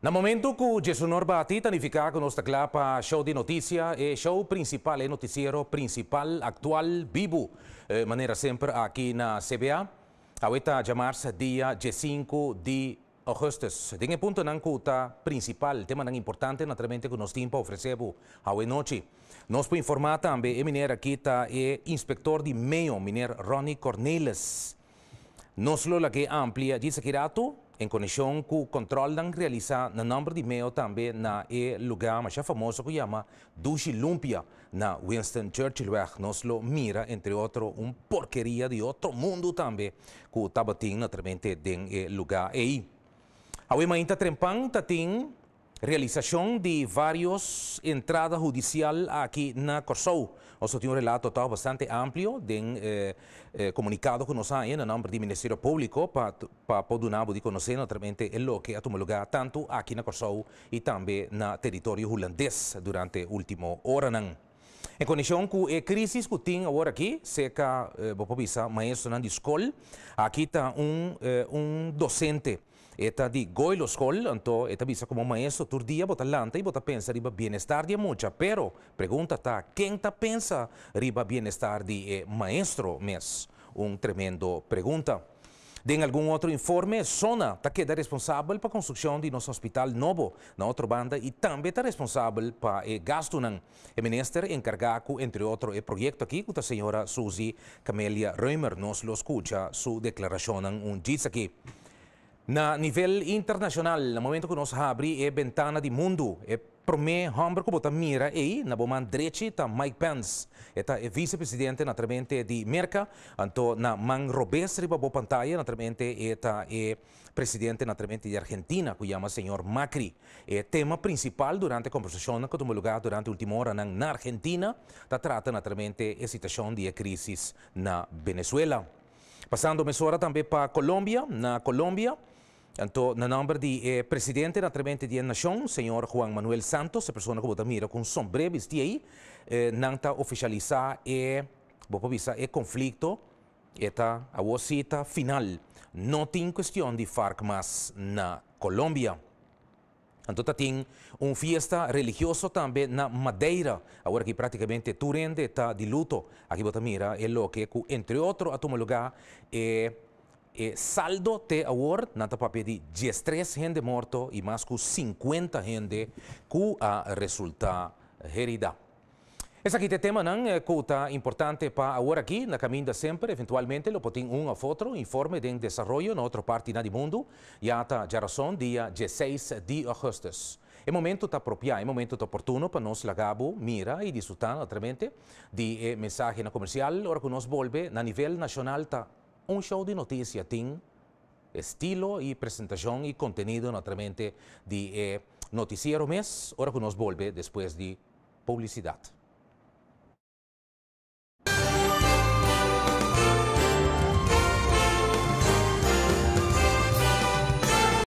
Na momento que Jason Orbati tanifica con nuestra clapa show de noticia, el show principal, el noticiero principal actual vivo, eh, manera siempre aquí en CBA. está llamarse día 5 de agosto. En punto en tema principal, tema importante, naturalmente que nos tiempo ofrecemos hoy e noche. Nos puede informar también, el minero aquí está el inspector de medio, minero Ronnie Cornelis. Nos lo la que amplia, dice que Em conexão com o controle que realiza no número de meio também na e lugar mais famoso que chama Dushi Lumpia, na Winston Churchill, nos lo mira, entre outros, um porqueria de outro mundo também, que o Tabatin naturalmente tem eh, lugar aí. Awe mainta trempang tating realização de várias entradas judicial aqui na Corsou. Nós tem um relato tal, bastante amplo de eh, eh, comunicados que nos saem no nome do Ministério Público para pa poder de conhecer naturalmente o que tomou lugar tanto aqui na Corsou e também no território holandês durante o último hora. Em conexão com a eh, crise que tem agora aqui, cerca, eh, vou pensar, maestro de escola, aqui está um, eh, um docente Esta di goi los hol, anto eta como maestro tur dia bota lanta y bota pensa bienestar di mucha, pero pregunta ta, ¿quién ta pensa riba bienestar di eh, maestro mes? Un tremendo pregunta. De algún otro informe, Zona está queda responsable para construcción de nuestro hospital novo na otra banda, y también está responsable para el eh, gasto. El minister encargado, entre otros, el eh, proyecto aquí, con la señora Susi Camelia Reimer nos lo escucha su declaración en un gis aquí. Na nivel internacional, el momento que nos abre la ventana de mundo, é primeiro hombre que está mira e na Mike Pence, está vicepresidente vicepresidente de Merca, anto na man riba pantalla, naturalmente está el presidente na de Argentina, que llama señor Macri. el tema principal durante a conversación que tuvo lugar durante a última hora na Argentina, está trata naturalmente la situación de crisis na Venezuela. pasando mes hora también para Colombia na Colombia tanto eh, en nombre de presidente naturalmente de nación, señor Juan Manuel Santos, la persona que mira com sombre, sombrero, aí, eh, nanta oficializa e, eh, vou visa, e eh, conflito, esta final, No tiene cuestión de FARC más na Colombia. Entonces, tiene una fiesta religiosa también en Madeira, ahora que prácticamente Turende está de luto. Aquí mira, es lo que, entre otros, a lugar, eh, el eh, saldo te award, nata papedi 13 gente morto y más que 50 gente que a resulta herida. es aquí te tema que eh, importante para en la na de Siempre. eventualmente lo potin un a otro informe de desarrollo en otra parte del mundo ya ata razón día 16 de agosto. El momento ta es el momento oportuno para nos lagabo mira y disfrutar naturalmente de eh, mensaje na comercial, ahora que nos volve a nivel nacional ta un show de noticias TIN, estilo y presentación y contenido naturalmente de eh, Noticiero Mes. Ahora que nos vuelve después de publicidad.